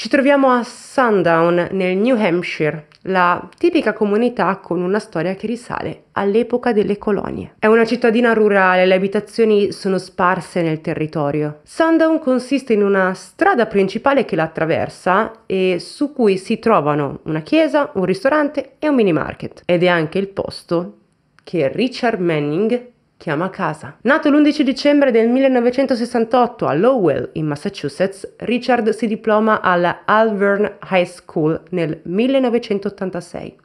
Ci troviamo a Sundown, nel New Hampshire, la tipica comunità con una storia che risale all'epoca delle colonie. È una cittadina rurale, le abitazioni sono sparse nel territorio. Sundown consiste in una strada principale che la attraversa e su cui si trovano una chiesa, un ristorante e un mini market. Ed è anche il posto che Richard Manning chiama casa. Nato l'11 dicembre del 1968 a Lowell, in Massachusetts, Richard si diploma alla Alvern High School nel 1986.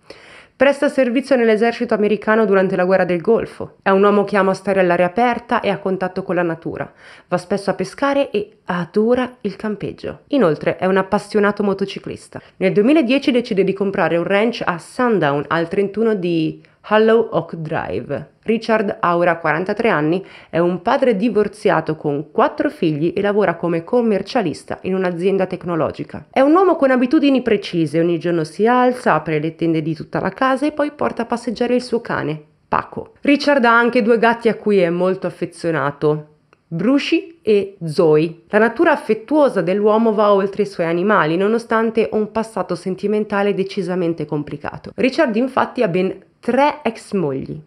Presta servizio nell'esercito americano durante la guerra del Golfo. È un uomo che ama stare all'aria aperta e a contatto con la natura. Va spesso a pescare e adora il campeggio. Inoltre è un appassionato motociclista. Nel 2010 decide di comprare un ranch a Sundown al 31 di Hollow Oak Drive. Richard Aura, 43 anni, è un padre divorziato con quattro figli e lavora come commercialista in un'azienda tecnologica. È un uomo con abitudini precise, ogni giorno si alza, apre le tende di tutta la casa e poi porta a passeggiare il suo cane, Paco. Richard ha anche due gatti a cui è molto affezionato, Bruci e Zoe. La natura affettuosa dell'uomo va oltre i suoi animali, nonostante un passato sentimentale decisamente complicato. Richard infatti ha ben tre ex mogli.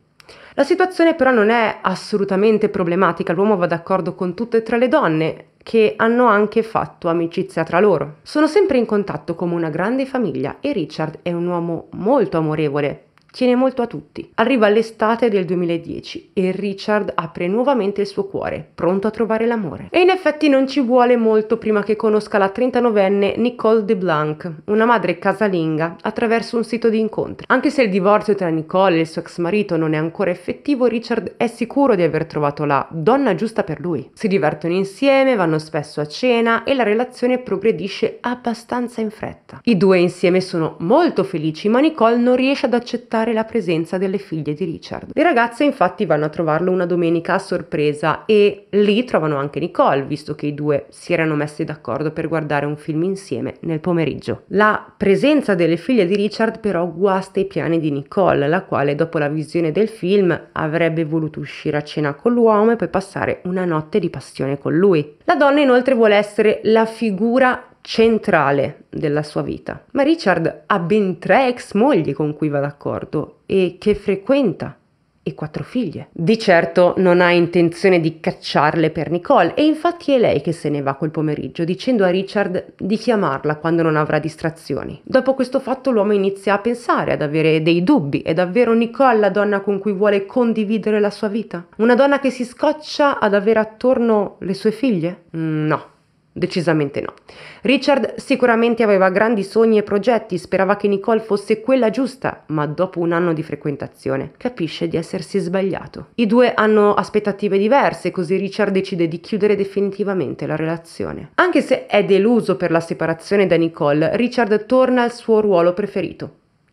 La situazione però non è assolutamente problematica, l'uomo va d'accordo con tutte e tre le donne, che hanno anche fatto amicizia tra loro. Sono sempre in contatto come una grande famiglia e Richard è un uomo molto amorevole, Tiene molto a tutti. Arriva l'estate del 2010 e Richard apre nuovamente il suo cuore, pronto a trovare l'amore. E in effetti non ci vuole molto prima che conosca la 39enne Nicole de Blanc, una madre casalinga, attraverso un sito di incontri. Anche se il divorzio tra Nicole e il suo ex marito non è ancora effettivo, Richard è sicuro di aver trovato la donna giusta per lui. Si divertono insieme, vanno spesso a cena e la relazione progredisce abbastanza in fretta. I due insieme sono molto felici, ma Nicole non riesce ad accettare evitare la presenza delle figlie di Richard. Le ragazze infatti vanno a trovarlo una domenica a sorpresa e lì trovano anche Nicole, visto che i due si erano messi d'accordo per guardare un film insieme nel pomeriggio. La presenza delle figlie di Richard però guasta i piani di Nicole, la quale dopo la visione del film avrebbe voluto uscire a cena con l'uomo e poi passare una notte di passione con lui. La donna inoltre vuole essere la figura centrale della sua vita. Ma Richard ha ben tre ex mogli con cui va d'accordo e che frequenta e quattro figlie. Di certo non ha intenzione di cacciarle per Nicole e infatti è lei che se ne va quel pomeriggio dicendo a Richard di chiamarla quando non avrà distrazioni. Dopo questo fatto l'uomo inizia a pensare, ad avere dei dubbi. È davvero Nicole la donna con cui vuole condividere la sua vita? Una donna che si scoccia ad avere attorno le sue figlie? Mm, no. Decisamente no. Richard sicuramente aveva grandi sogni e progetti, sperava che Nicole fosse quella giusta, ma dopo un anno di frequentazione capisce di essersi sbagliato. I due hanno aspettative diverse, così Richard decide di chiudere definitivamente la relazione. Anche se è deluso per la separazione da Nicole, Richard torna al suo ruolo preferito,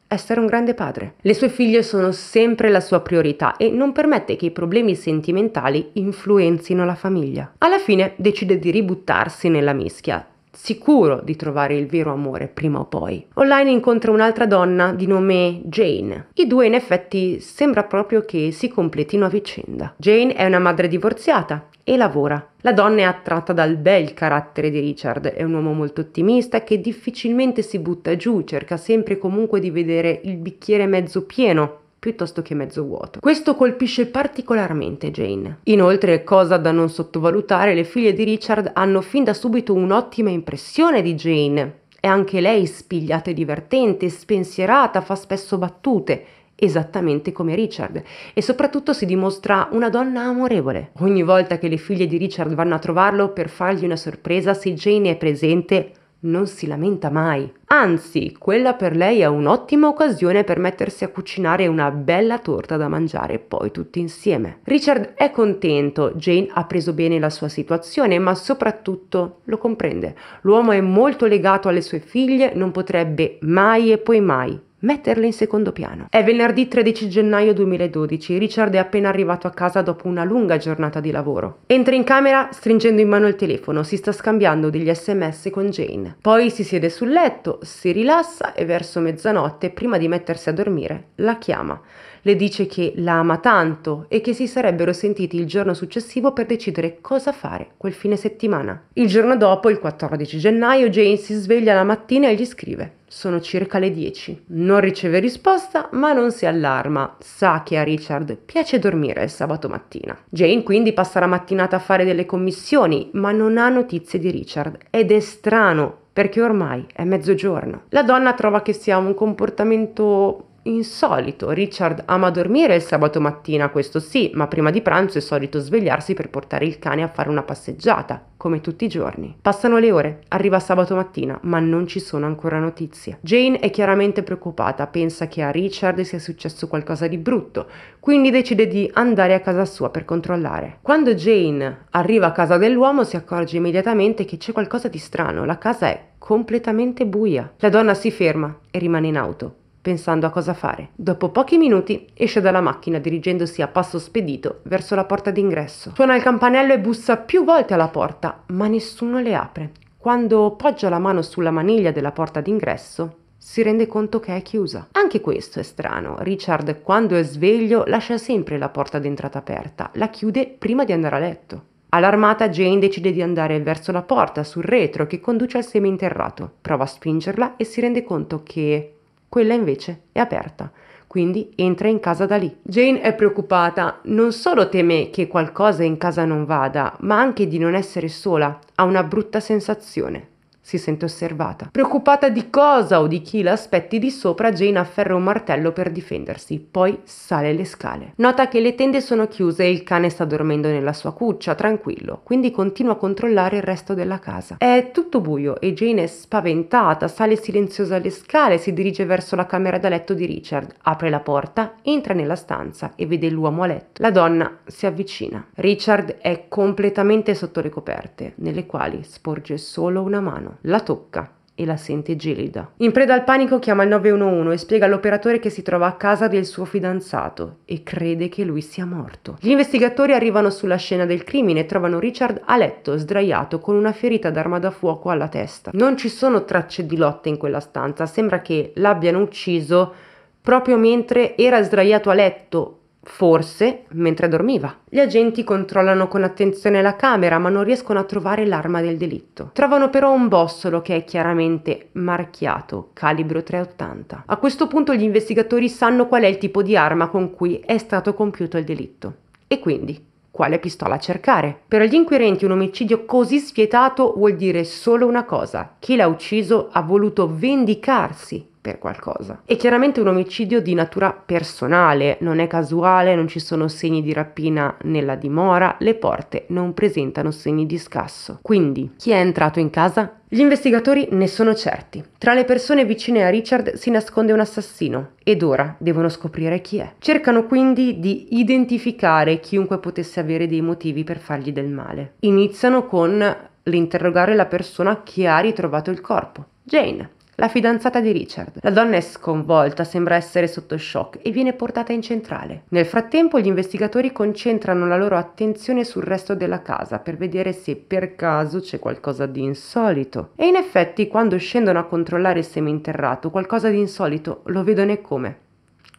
essere un grande padre. Le sue figlie sono sempre la sua priorità e non permette che i problemi sentimentali influenzino la famiglia. Alla fine decide di ributtarsi nella mischia sicuro di trovare il vero amore prima o poi. Online incontra un'altra donna di nome Jane. I due in effetti sembra proprio che si completino a vicenda. Jane è una madre divorziata e lavora. La donna è attratta dal bel carattere di Richard, è un uomo molto ottimista che difficilmente si butta giù, cerca sempre comunque di vedere il bicchiere mezzo pieno piuttosto che mezzo vuoto. Questo colpisce particolarmente Jane. Inoltre, cosa da non sottovalutare, le figlie di Richard hanno fin da subito un'ottima impressione di Jane. È anche lei spigliata e divertente, spensierata, fa spesso battute, esattamente come Richard, e soprattutto si dimostra una donna amorevole. Ogni volta che le figlie di Richard vanno a trovarlo per fargli una sorpresa, se Jane è presente, non si lamenta mai. Anzi, quella per lei è un'ottima occasione per mettersi a cucinare una bella torta da mangiare poi tutti insieme. Richard è contento, Jane ha preso bene la sua situazione, ma soprattutto lo comprende. L'uomo è molto legato alle sue figlie, non potrebbe mai e poi mai metterle in secondo piano. È venerdì 13 gennaio 2012, Richard è appena arrivato a casa dopo una lunga giornata di lavoro. Entra in camera stringendo in mano il telefono, si sta scambiando degli sms con Jane. Poi si siede sul letto, si rilassa e verso mezzanotte, prima di mettersi a dormire, la chiama le dice che la ama tanto e che si sarebbero sentiti il giorno successivo per decidere cosa fare quel fine settimana. Il giorno dopo, il 14 gennaio, Jane si sveglia la mattina e gli scrive sono circa le 10. Non riceve risposta, ma non si allarma. Sa che a Richard piace dormire il sabato mattina. Jane quindi passa la mattinata a fare delle commissioni, ma non ha notizie di Richard ed è strano perché ormai è mezzogiorno. La donna trova che sia un comportamento Insolito, Richard ama dormire il sabato mattina, questo sì, ma prima di pranzo è solito svegliarsi per portare il cane a fare una passeggiata, come tutti i giorni. Passano le ore, arriva sabato mattina, ma non ci sono ancora notizie. Jane è chiaramente preoccupata, pensa che a Richard sia successo qualcosa di brutto, quindi decide di andare a casa sua per controllare. Quando Jane arriva a casa dell'uomo si accorge immediatamente che c'è qualcosa di strano, la casa è completamente buia. La donna si ferma e rimane in auto pensando a cosa fare. Dopo pochi minuti esce dalla macchina dirigendosi a passo spedito verso la porta d'ingresso. Suona il campanello e bussa più volte alla porta, ma nessuno le apre. Quando poggia la mano sulla maniglia della porta d'ingresso, si rende conto che è chiusa. Anche questo è strano. Richard, quando è sveglio, lascia sempre la porta d'entrata aperta, la chiude prima di andare a letto. Allarmata, Jane decide di andare verso la porta sul retro che conduce al seminterrato. Prova a spingerla e si rende conto che quella invece è aperta, quindi entra in casa da lì. Jane è preoccupata, non solo teme che qualcosa in casa non vada, ma anche di non essere sola, ha una brutta sensazione si sente osservata. Preoccupata di cosa o di chi l'aspetti di sopra, Jane afferra un martello per difendersi, poi sale le scale. Nota che le tende sono chiuse e il cane sta dormendo nella sua cuccia, tranquillo, quindi continua a controllare il resto della casa. È tutto buio e Jane è spaventata, sale silenziosa le scale, si dirige verso la camera da letto di Richard, apre la porta, entra nella stanza e vede l'uomo a letto. La donna si avvicina. Richard è completamente sotto le coperte, nelle quali sporge solo una mano la tocca e la sente gelida. In preda al panico chiama il 911 e spiega all'operatore che si trova a casa del suo fidanzato e crede che lui sia morto. Gli investigatori arrivano sulla scena del crimine e trovano Richard a letto, sdraiato, con una ferita d'arma da fuoco alla testa. Non ci sono tracce di lotte in quella stanza, sembra che l'abbiano ucciso proprio mentre era sdraiato a letto Forse mentre dormiva. Gli agenti controllano con attenzione la camera ma non riescono a trovare l'arma del delitto. Trovano però un bossolo che è chiaramente marchiato, calibro 380. A questo punto gli investigatori sanno qual è il tipo di arma con cui è stato compiuto il delitto. E quindi quale pistola cercare. Per gli inquirenti un omicidio così spietato vuol dire solo una cosa, chi l'ha ucciso ha voluto vendicarsi per qualcosa. È chiaramente un omicidio di natura personale, non è casuale, non ci sono segni di rapina nella dimora, le porte non presentano segni di scasso. Quindi, chi è entrato in casa? Gli investigatori ne sono certi. Tra le persone vicine a Richard si nasconde un assassino ed ora devono scoprire chi è. Cercano quindi di identificare chiunque potesse avere dei motivi per fargli del male. Iniziano con l'interrogare la persona che ha ritrovato il corpo, Jane la fidanzata di Richard. La donna è sconvolta, sembra essere sotto shock e viene portata in centrale. Nel frattempo gli investigatori concentrano la loro attenzione sul resto della casa per vedere se per caso c'è qualcosa di insolito. E in effetti quando scendono a controllare il seminterrato qualcosa di insolito lo vedono e come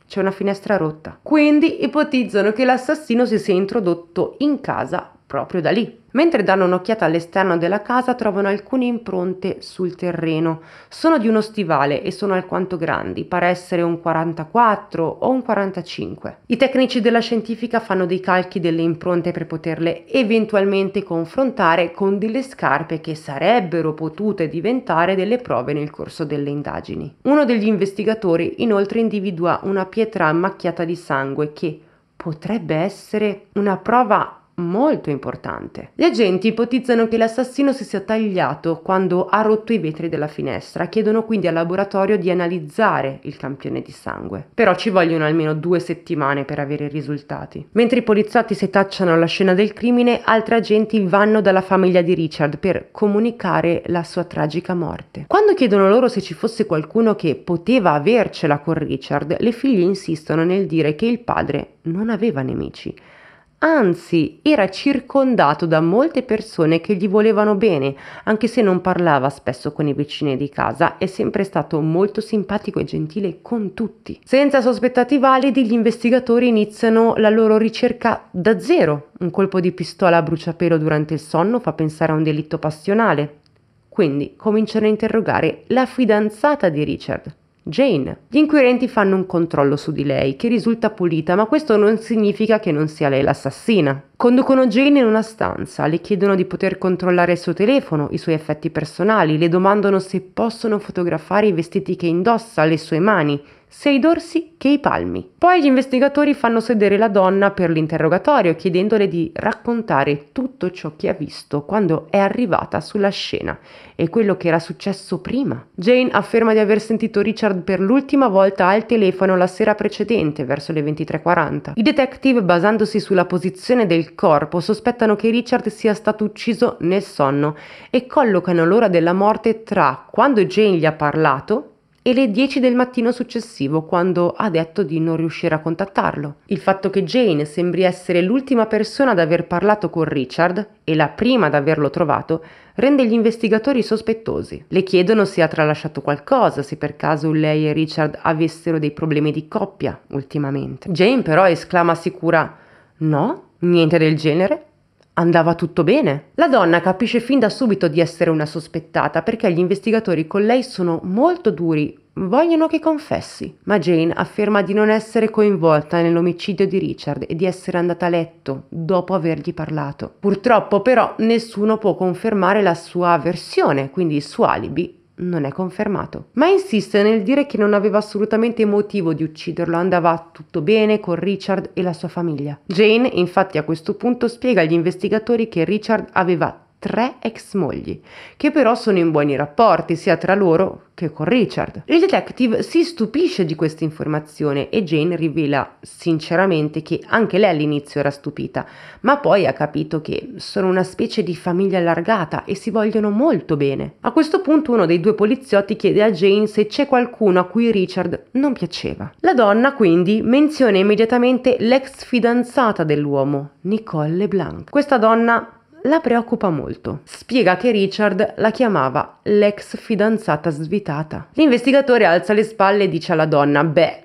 c'è una finestra rotta. Quindi ipotizzano che l'assassino si sia introdotto in casa proprio da lì. Mentre danno un'occhiata all'esterno della casa trovano alcune impronte sul terreno. Sono di uno stivale e sono alquanto grandi, pare essere un 44 o un 45. I tecnici della scientifica fanno dei calchi delle impronte per poterle eventualmente confrontare con delle scarpe che sarebbero potute diventare delle prove nel corso delle indagini. Uno degli investigatori inoltre individua una pietra macchiata di sangue che potrebbe essere una prova molto importante. Gli agenti ipotizzano che l'assassino si sia tagliato quando ha rotto i vetri della finestra, chiedono quindi al laboratorio di analizzare il campione di sangue. Però ci vogliono almeno due settimane per avere i risultati. Mentre i poliziotti setacciano la scena del crimine, altri agenti vanno dalla famiglia di Richard per comunicare la sua tragica morte. Quando chiedono loro se ci fosse qualcuno che poteva avercela con Richard, le figlie insistono nel dire che il padre non aveva nemici Anzi, era circondato da molte persone che gli volevano bene, anche se non parlava spesso con i vicini di casa, è sempre stato molto simpatico e gentile con tutti. Senza sospettati validi, gli investigatori iniziano la loro ricerca da zero. Un colpo di pistola a bruciapelo durante il sonno fa pensare a un delitto passionale. Quindi cominciano a interrogare la fidanzata di Richard, Jane. Gli inquirenti fanno un controllo su di lei, che risulta pulita, ma questo non significa che non sia lei l'assassina. Conducono Jane in una stanza, le chiedono di poter controllare il suo telefono, i suoi effetti personali, le domandano se possono fotografare i vestiti che indossa, le sue mani, sia i dorsi che i palmi. Poi gli investigatori fanno sedere la donna per l'interrogatorio chiedendole di raccontare tutto ciò che ha visto quando è arrivata sulla scena e quello che era successo prima. Jane afferma di aver sentito Richard per l'ultima volta al telefono la sera precedente, verso le 23.40. I detective, basandosi sulla posizione del corpo, sospettano che Richard sia stato ucciso nel sonno e collocano l'ora della morte tra quando Jane gli ha parlato e le 10 del mattino successivo quando ha detto di non riuscire a contattarlo. Il fatto che Jane sembri essere l'ultima persona ad aver parlato con Richard e la prima ad averlo trovato rende gli investigatori sospettosi. Le chiedono se ha tralasciato qualcosa, se per caso lei e Richard avessero dei problemi di coppia ultimamente. Jane però esclama sicura No, niente del genere. Andava tutto bene. La donna capisce fin da subito di essere una sospettata perché gli investigatori con lei sono molto duri, vogliono che confessi, ma Jane afferma di non essere coinvolta nell'omicidio di Richard e di essere andata a letto dopo avergli parlato. Purtroppo però nessuno può confermare la sua versione, quindi il suo alibi non è confermato. Ma insiste nel dire che non aveva assolutamente motivo di ucciderlo, andava tutto bene con Richard e la sua famiglia. Jane infatti a questo punto spiega agli investigatori che Richard aveva tre ex mogli, che però sono in buoni rapporti sia tra loro che con Richard. Il detective si stupisce di questa informazione e Jane rivela sinceramente che anche lei all'inizio era stupita, ma poi ha capito che sono una specie di famiglia allargata e si vogliono molto bene. A questo punto uno dei due poliziotti chiede a Jane se c'è qualcuno a cui Richard non piaceva. La donna quindi menziona immediatamente l'ex fidanzata dell'uomo, Nicole Blanc. Questa donna la preoccupa molto. Spiega che Richard la chiamava l'ex fidanzata svitata. L'investigatore alza le spalle e dice alla donna, beh,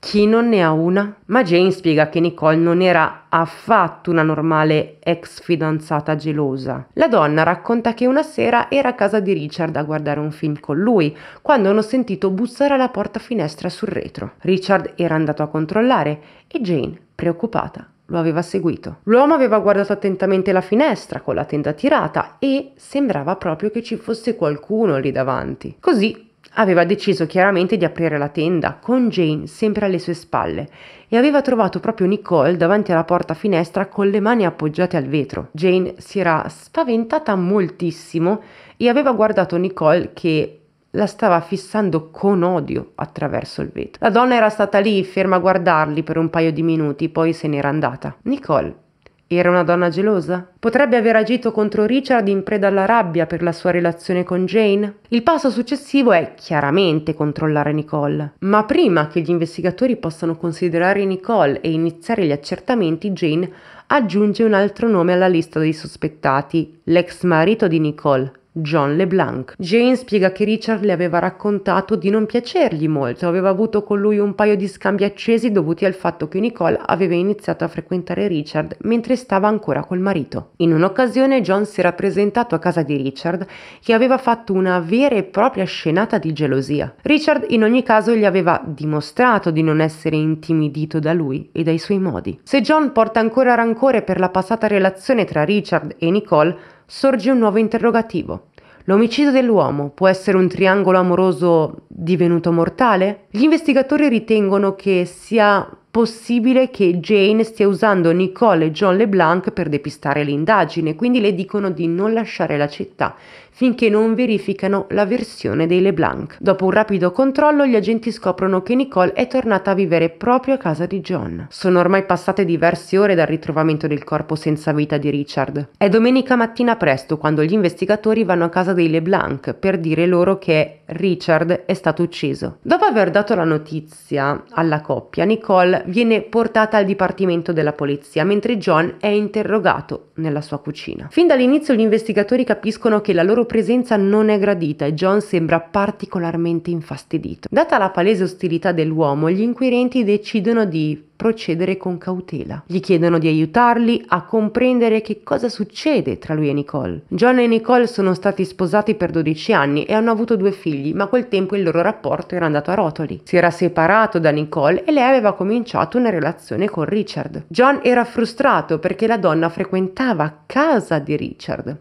chi non ne ha una? Ma Jane spiega che Nicole non era affatto una normale ex fidanzata gelosa. La donna racconta che una sera era a casa di Richard a guardare un film con lui, quando hanno sentito bussare alla porta finestra sul retro. Richard era andato a controllare e Jane, preoccupata, lo aveva seguito. L'uomo aveva guardato attentamente la finestra con la tenda tirata e sembrava proprio che ci fosse qualcuno lì davanti. Così aveva deciso chiaramente di aprire la tenda con Jane sempre alle sue spalle e aveva trovato proprio Nicole davanti alla porta finestra con le mani appoggiate al vetro. Jane si era spaventata moltissimo e aveva guardato Nicole che la stava fissando con odio attraverso il vetro. La donna era stata lì, ferma a guardarli per un paio di minuti, poi se n'era andata. Nicole era una donna gelosa? Potrebbe aver agito contro Richard in preda alla rabbia per la sua relazione con Jane? Il passo successivo è chiaramente controllare Nicole, ma prima che gli investigatori possano considerare Nicole e iniziare gli accertamenti, Jane aggiunge un altro nome alla lista dei sospettati, l'ex marito di Nicole, John LeBlanc. Jane spiega che Richard le aveva raccontato di non piacergli molto, aveva avuto con lui un paio di scambi accesi dovuti al fatto che Nicole aveva iniziato a frequentare Richard mentre stava ancora col marito. In un'occasione John si era presentato a casa di Richard che aveva fatto una vera e propria scenata di gelosia. Richard in ogni caso gli aveva dimostrato di non essere intimidito da lui e dai suoi modi. Se John porta ancora rancore per la passata relazione tra Richard e Nicole, sorge un nuovo interrogativo. L'omicidio dell'uomo può essere un triangolo amoroso divenuto mortale? Gli investigatori ritengono che sia possibile che Jane stia usando Nicole e John LeBlanc per depistare l'indagine, quindi le dicono di non lasciare la città finché non verificano la versione dei LeBlanc. Dopo un rapido controllo gli agenti scoprono che Nicole è tornata a vivere proprio a casa di John. Sono ormai passate diverse ore dal ritrovamento del corpo senza vita di Richard. È domenica mattina presto quando gli investigatori vanno a casa dei LeBlanc per dire loro che Richard è stato ucciso. Dopo aver dato la notizia alla coppia, Nicole viene portata al dipartimento della polizia, mentre John è interrogato nella sua cucina. Fin dall'inizio gli investigatori capiscono che la loro presenza non è gradita e John sembra particolarmente infastidito. Data la palese ostilità dell'uomo, gli inquirenti decidono di procedere con cautela. Gli chiedono di aiutarli a comprendere che cosa succede tra lui e Nicole. John e Nicole sono stati sposati per 12 anni e hanno avuto due figli, ma a quel tempo il loro rapporto era andato a rotoli. Si era separato da Nicole e lei aveva cominciato una relazione con Richard. John era frustrato perché la donna frequentava casa di Richard.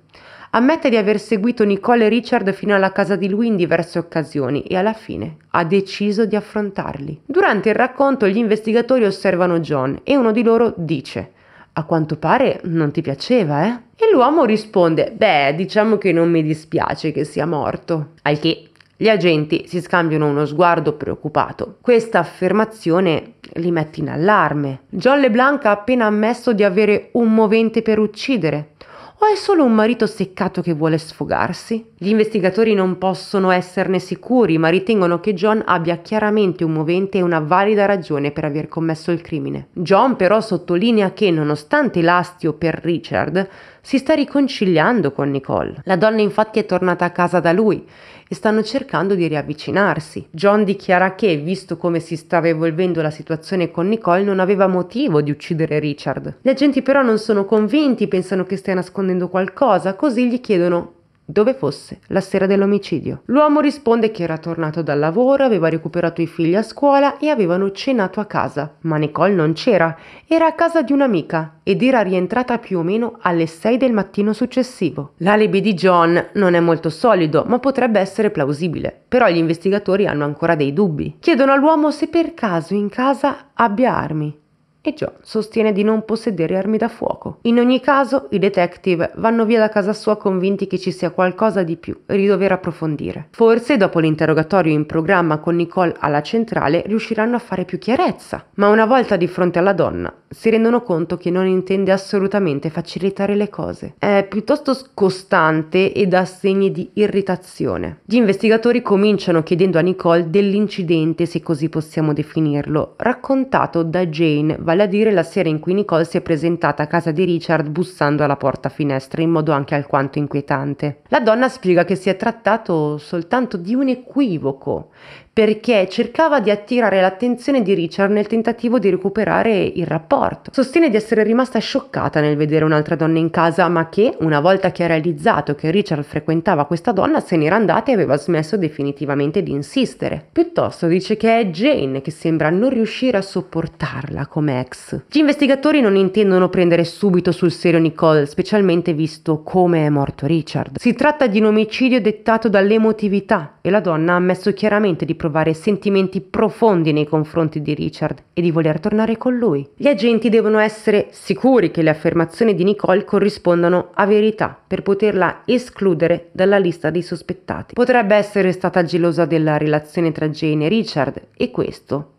Ammette di aver seguito Nicole e Richard fino alla casa di lui in diverse occasioni e alla fine ha deciso di affrontarli. Durante il racconto gli investigatori osservano John e uno di loro dice a quanto pare non ti piaceva, eh? E l'uomo risponde, beh, diciamo che non mi dispiace che sia morto. Al che gli agenti si scambiano uno sguardo preoccupato. Questa affermazione li mette in allarme. John LeBlanc ha appena ammesso di avere un movente per uccidere o è solo un marito seccato che vuole sfogarsi? Gli investigatori non possono esserne sicuri, ma ritengono che John abbia chiaramente un movente e una valida ragione per aver commesso il crimine. John però sottolinea che, nonostante l'astio per Richard, si sta riconciliando con Nicole. La donna infatti è tornata a casa da lui e stanno cercando di riavvicinarsi. John dichiara che, visto come si stava evolvendo la situazione con Nicole, non aveva motivo di uccidere Richard. Gli agenti però non sono convinti, pensano che stia nascondendo qualcosa, così gli chiedono dove fosse la sera dell'omicidio. L'uomo risponde che era tornato dal lavoro, aveva recuperato i figli a scuola e avevano cenato a casa, ma Nicole non c'era, era a casa di un'amica ed era rientrata più o meno alle 6 del mattino successivo. L'alibi di John non è molto solido, ma potrebbe essere plausibile, però gli investigatori hanno ancora dei dubbi. Chiedono all'uomo se per caso in casa abbia armi e John sostiene di non possedere armi da fuoco. In ogni caso, i detective vanno via da casa sua convinti che ci sia qualcosa di più e di dover approfondire. Forse dopo l'interrogatorio in programma con Nicole alla centrale riusciranno a fare più chiarezza, ma una volta di fronte alla donna si rendono conto che non intende assolutamente facilitare le cose. È piuttosto scostante e dà segni di irritazione. Gli investigatori cominciano chiedendo a Nicole dell'incidente, se così possiamo definirlo, raccontato da Jane Valentine Folle a dire, la sera in cui Nicole si è presentata a casa di Richard bussando alla porta finestra in modo anche alquanto inquietante. La donna spiega che si è trattato soltanto di un equivoco, perché cercava di attirare l'attenzione di Richard nel tentativo di recuperare il rapporto. Sostiene di essere rimasta scioccata nel vedere un'altra donna in casa, ma che, una volta che ha realizzato che Richard frequentava questa donna, se n'era andata e aveva smesso definitivamente di insistere. Piuttosto dice che è Jane che sembra non riuscire a sopportarla come ex. Gli investigatori non intendono prendere subito sul serio Nicole, specialmente visto come è morto Richard. Si tratta di un omicidio dettato dall'emotività e la donna ha ammesso chiaramente di provare provare sentimenti profondi nei confronti di Richard e di voler tornare con lui. Gli agenti devono essere sicuri che le affermazioni di Nicole corrispondano a verità per poterla escludere dalla lista dei sospettati. Potrebbe essere stata gelosa della relazione tra Jane e Richard e questo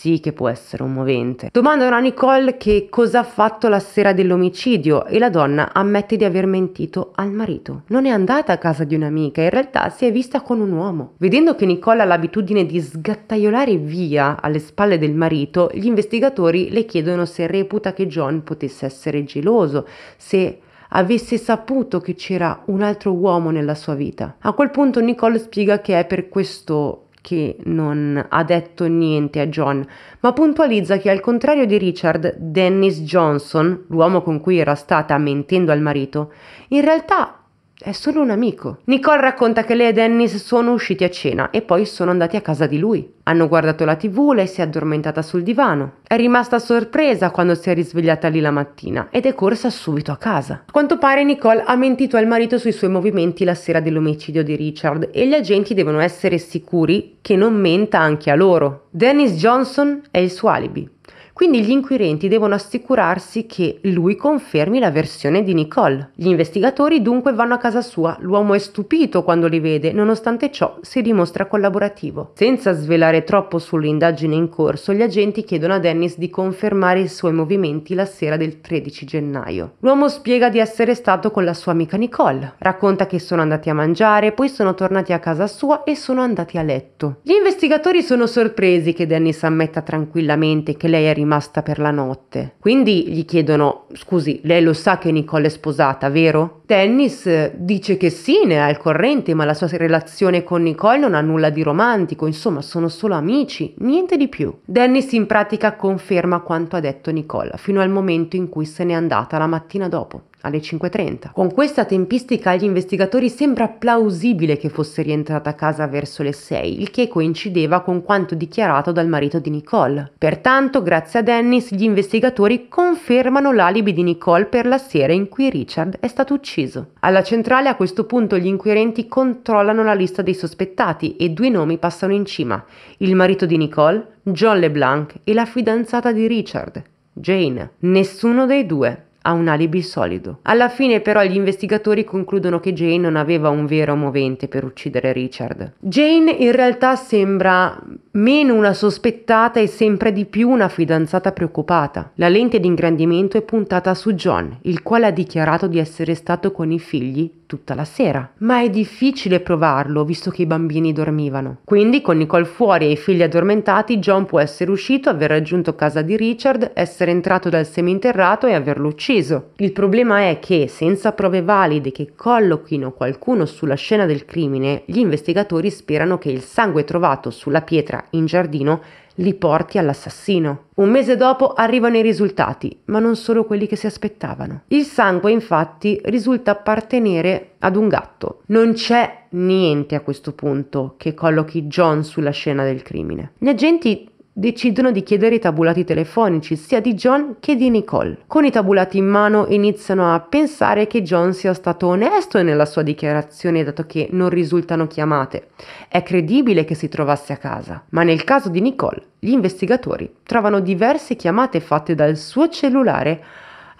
sì che può essere un movente. Domandano a Nicole che cosa ha fatto la sera dell'omicidio e la donna ammette di aver mentito al marito. Non è andata a casa di un'amica, in realtà si è vista con un uomo. Vedendo che Nicole ha l'abitudine di sgattaiolare via alle spalle del marito, gli investigatori le chiedono se reputa che John potesse essere geloso, se avesse saputo che c'era un altro uomo nella sua vita. A quel punto Nicole spiega che è per questo che non ha detto niente a John, ma puntualizza che al contrario di Richard, Dennis Johnson, l'uomo con cui era stata mentendo al marito, in realtà è solo un amico. Nicole racconta che lei e Dennis sono usciti a cena e poi sono andati a casa di lui. Hanno guardato la tv, lei si è addormentata sul divano. È rimasta sorpresa quando si è risvegliata lì la mattina ed è corsa subito a casa. A quanto pare Nicole ha mentito al marito sui suoi movimenti la sera dell'omicidio di Richard e gli agenti devono essere sicuri che non menta anche a loro. Dennis Johnson è il suo alibi. Quindi gli inquirenti devono assicurarsi che lui confermi la versione di Nicole. Gli investigatori dunque vanno a casa sua, l'uomo è stupito quando li vede, nonostante ciò si dimostra collaborativo. Senza svelare troppo sull'indagine in corso, gli agenti chiedono a Dennis di confermare i suoi movimenti la sera del 13 gennaio. L'uomo spiega di essere stato con la sua amica Nicole, racconta che sono andati a mangiare, poi sono tornati a casa sua e sono andati a letto. Gli investigatori sono sorpresi che Dennis ammetta tranquillamente che lei è rimasta rimasta per la notte. Quindi gli chiedono: Scusi, lei lo sa che Nicole è sposata, vero? Tennis dice che sì, ne è al corrente, ma la sua relazione con Nicole non ha nulla di romantico, insomma sono solo amici, niente di più. Dennis in pratica conferma quanto ha detto Nicole, fino al momento in cui se n'è andata la mattina dopo alle 5.30. Con questa tempistica agli investigatori sembra plausibile che fosse rientrata a casa verso le 6, il che coincideva con quanto dichiarato dal marito di Nicole. Pertanto, grazie a Dennis, gli investigatori confermano l'alibi di Nicole per la sera in cui Richard è stato ucciso ucciso. Alla centrale a questo punto gli inquirenti controllano la lista dei sospettati e due nomi passano in cima, il marito di Nicole, John LeBlanc e la fidanzata di Richard, Jane. Nessuno dei due ha un alibi solido. Alla fine però gli investigatori concludono che Jane non aveva un vero movente per uccidere Richard. Jane in realtà sembra meno una sospettata e sempre di più una fidanzata preoccupata. La lente di ingrandimento è puntata su John, il quale ha dichiarato di essere stato con i figli tutta la sera, ma è difficile provarlo visto che i bambini dormivano. Quindi con Nicole fuori e i figli addormentati, John può essere uscito, aver raggiunto casa di Richard, essere entrato dal seminterrato e averlo ucciso. Il problema è che senza prove valide che collochino qualcuno sulla scena del crimine, gli investigatori sperano che il sangue trovato sulla pietra in giardino li porti all'assassino. Un mese dopo arrivano i risultati, ma non solo quelli che si aspettavano. Il sangue infatti risulta appartenere ad un gatto. Non c'è niente a questo punto che collochi John sulla scena del crimine. Gli agenti decidono di chiedere i tabulati telefonici sia di John che di Nicole. Con i tabulati in mano iniziano a pensare che John sia stato onesto nella sua dichiarazione dato che non risultano chiamate. È credibile che si trovasse a casa. Ma nel caso di Nicole, gli investigatori trovano diverse chiamate fatte dal suo cellulare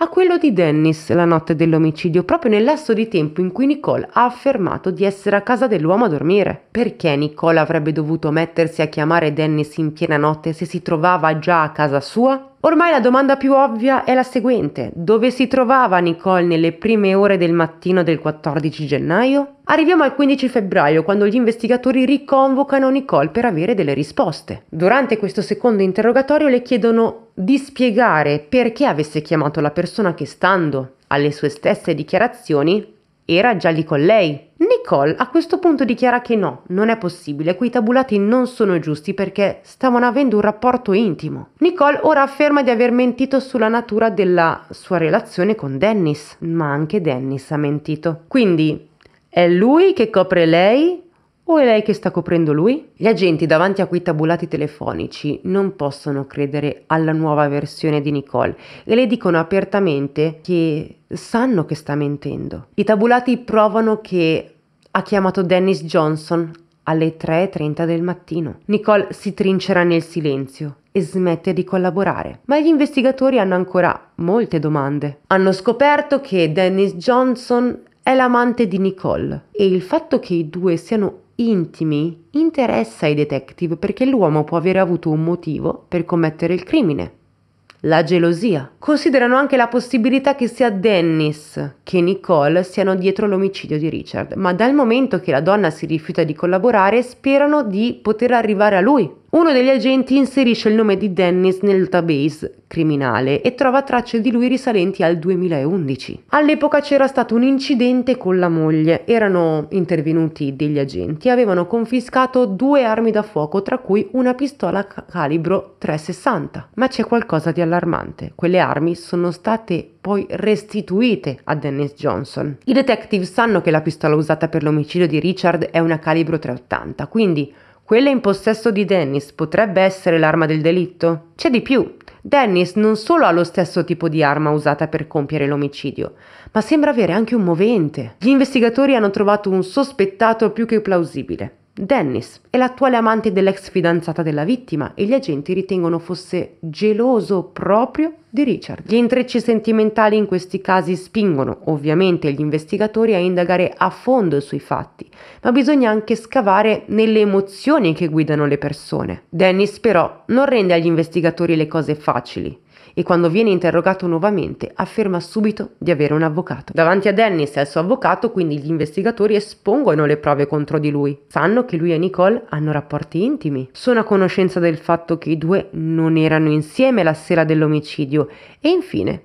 a quello di Dennis la notte dell'omicidio, proprio nel lasso di tempo in cui Nicole ha affermato di essere a casa dell'uomo a dormire. Perché Nicole avrebbe dovuto mettersi a chiamare Dennis in piena notte se si trovava già a casa sua? Ormai la domanda più ovvia è la seguente: dove si trovava Nicole nelle prime ore del mattino del 14 gennaio? Arriviamo al 15 febbraio, quando gli investigatori riconvocano Nicole per avere delle risposte. Durante questo secondo interrogatorio le chiedono di spiegare perché avesse chiamato la persona che, stando alle sue stesse dichiarazioni, era già lì con lei. Nicole a questo punto dichiara che no, non è possibile, quei tabulati non sono giusti perché stavano avendo un rapporto intimo. Nicole ora afferma di aver mentito sulla natura della sua relazione con Dennis, ma anche Dennis ha mentito. Quindi è lui che copre lei o è lei che sta coprendo lui? Gli agenti davanti a quei tabulati telefonici non possono credere alla nuova versione di Nicole e le dicono apertamente che sanno che sta mentendo. I tabulati provano che ha chiamato Dennis Johnson alle 3.30 del mattino. Nicole si trincerà nel silenzio e smette di collaborare. Ma gli investigatori hanno ancora molte domande. Hanno scoperto che Dennis Johnson è l'amante di Nicole e il fatto che i due siano intimi interessa ai detective perché l'uomo può aver avuto un motivo per commettere il crimine. La gelosia. Considerano anche la possibilità che sia Dennis che Nicole siano dietro l'omicidio di Richard, ma dal momento che la donna si rifiuta di collaborare sperano di poter arrivare a lui uno degli agenti inserisce il nome di Dennis nel database criminale e trova tracce di lui risalenti al 2011. All'epoca c'era stato un incidente con la moglie, erano intervenuti degli agenti e avevano confiscato due armi da fuoco, tra cui una pistola calibro 360. Ma c'è qualcosa di allarmante, quelle armi sono state poi restituite a Dennis Johnson. I detective sanno che la pistola usata per l'omicidio di Richard è una calibro 380, quindi quella in possesso di Dennis potrebbe essere l'arma del delitto? C'è di più. Dennis non solo ha lo stesso tipo di arma usata per compiere l'omicidio, ma sembra avere anche un movente. Gli investigatori hanno trovato un sospettato più che plausibile. Dennis è l'attuale amante dell'ex fidanzata della vittima e gli agenti ritengono fosse geloso proprio di Richard. Gli intrecci sentimentali in questi casi spingono ovviamente gli investigatori a indagare a fondo sui fatti, ma bisogna anche scavare nelle emozioni che guidano le persone. Dennis però non rende agli investigatori le cose facili e quando viene interrogato nuovamente afferma subito di avere un avvocato. Davanti a Dennis e al suo avvocato quindi gli investigatori espongono le prove contro di lui. Sanno che lui e Nicole hanno rapporti intimi, sono a conoscenza del fatto che i due non erano insieme la sera dell'omicidio e infine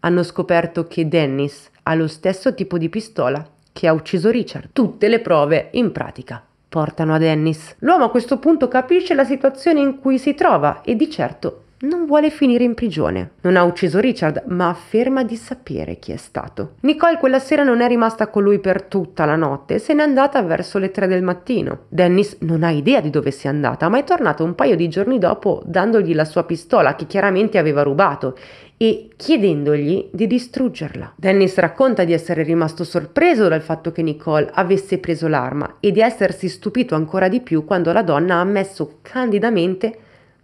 hanno scoperto che Dennis ha lo stesso tipo di pistola che ha ucciso Richard. Tutte le prove in pratica portano a Dennis. L'uomo a questo punto capisce la situazione in cui si trova e di certo non vuole finire in prigione. Non ha ucciso Richard, ma afferma di sapere chi è stato. Nicole quella sera non è rimasta con lui per tutta la notte, se n'è andata verso le 3 del mattino. Dennis non ha idea di dove sia andata, ma è tornata un paio di giorni dopo dandogli la sua pistola che chiaramente aveva rubato e chiedendogli di distruggerla. Dennis racconta di essere rimasto sorpreso dal fatto che Nicole avesse preso l'arma e di essersi stupito ancora di più quando la donna ha ammesso candidamente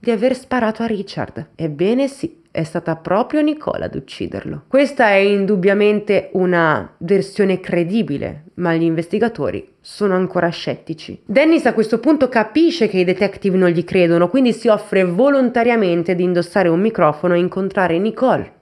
di aver sparato a Richard. Ebbene sì, è stata proprio Nicola ad ucciderlo. Questa è indubbiamente una versione credibile, ma gli investigatori sono ancora scettici. Dennis a questo punto capisce che i detective non gli credono, quindi si offre volontariamente di indossare un microfono e incontrare Nicole,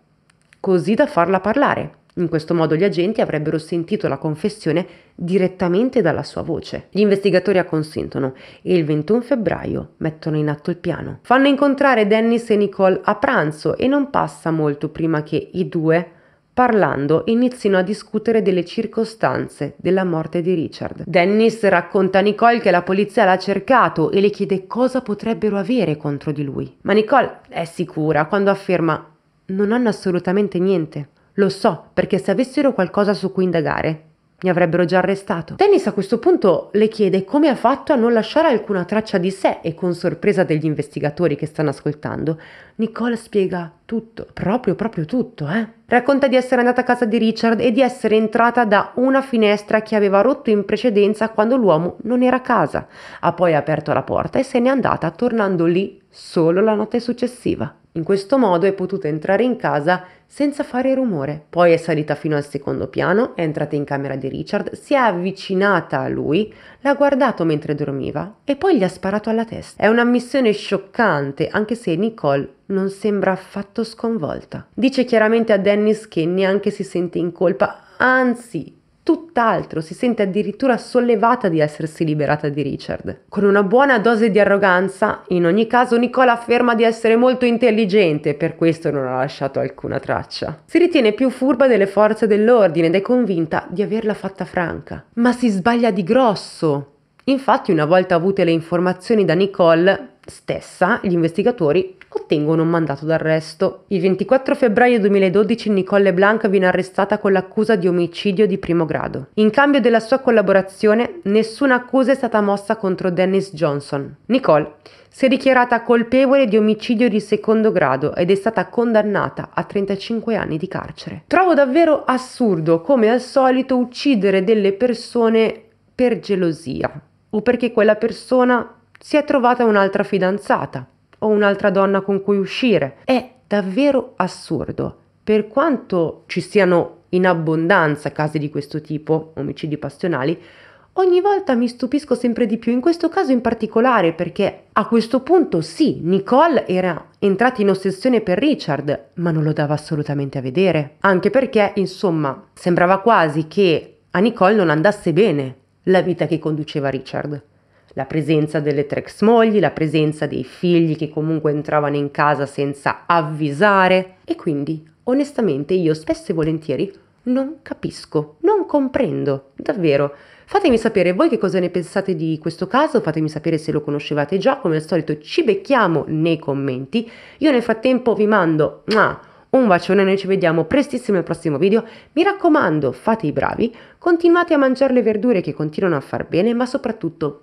così da farla parlare. In questo modo gli agenti avrebbero sentito la confessione direttamente dalla sua voce. Gli investigatori acconsentono e il 21 febbraio mettono in atto il piano. Fanno incontrare Dennis e Nicole a pranzo e non passa molto prima che i due Parlando inizino a discutere delle circostanze della morte di Richard. Dennis racconta a Nicole che la polizia l'ha cercato e le chiede cosa potrebbero avere contro di lui. Ma Nicole è sicura quando afferma non hanno assolutamente niente. Lo so, perché se avessero qualcosa su cui indagare, mi avrebbero già arrestato. Dennis a questo punto le chiede come ha fatto a non lasciare alcuna traccia di sé e con sorpresa degli investigatori che stanno ascoltando, Nicole spiega tutto, proprio proprio tutto, eh. Racconta di essere andata a casa di Richard e di essere entrata da una finestra che aveva rotto in precedenza quando l'uomo non era a casa. Ha poi aperto la porta e se n'è andata, tornando lì solo la notte successiva. In questo modo è potuta entrare in casa senza fare rumore. Poi è salita fino al secondo piano, è entrata in camera di Richard, si è avvicinata a lui, l'ha guardato mentre dormiva e poi gli ha sparato alla testa. È un'ammissione scioccante, anche se Nicole non sembra affatto sconvolta. Dice chiaramente a Dennis che neanche si sente in colpa, anzi tutt'altro, si sente addirittura sollevata di essersi liberata di Richard. Con una buona dose di arroganza, in ogni caso Nicola afferma di essere molto intelligente, per questo non ha lasciato alcuna traccia. Si ritiene più furba delle forze dell'ordine ed è convinta di averla fatta franca. Ma si sbaglia di grosso. Infatti, una volta avute le informazioni da Nicole stessa, gli investigatori ottengono un mandato d'arresto. Il 24 febbraio 2012 Nicole Blanc viene arrestata con l'accusa di omicidio di primo grado. In cambio della sua collaborazione, nessuna accusa è stata mossa contro Dennis Johnson. Nicole si è dichiarata colpevole di omicidio di secondo grado ed è stata condannata a 35 anni di carcere. Trovo davvero assurdo, come al solito, uccidere delle persone per gelosia o perché quella persona si è trovata un'altra fidanzata o un'altra donna con cui uscire. È davvero assurdo. Per quanto ci siano in abbondanza casi di questo tipo, omicidi passionali, ogni volta mi stupisco sempre di più, in questo caso in particolare, perché a questo punto sì, Nicole era entrata in ossessione per Richard, ma non lo dava assolutamente a vedere. Anche perché, insomma, sembrava quasi che a Nicole non andasse bene la vita che conduceva Richard la presenza delle tre ex mogli, la presenza dei figli che comunque entravano in casa senza avvisare e quindi onestamente io spesso e volentieri non capisco, non comprendo, davvero. Fatemi sapere voi che cosa ne pensate di questo caso, fatemi sapere se lo conoscevate già, come al solito ci becchiamo nei commenti. Io nel frattempo vi mando un bacione, noi ci vediamo prestissimo al prossimo video. Mi raccomando, fate i bravi, continuate a mangiare le verdure che continuano a far bene, ma soprattutto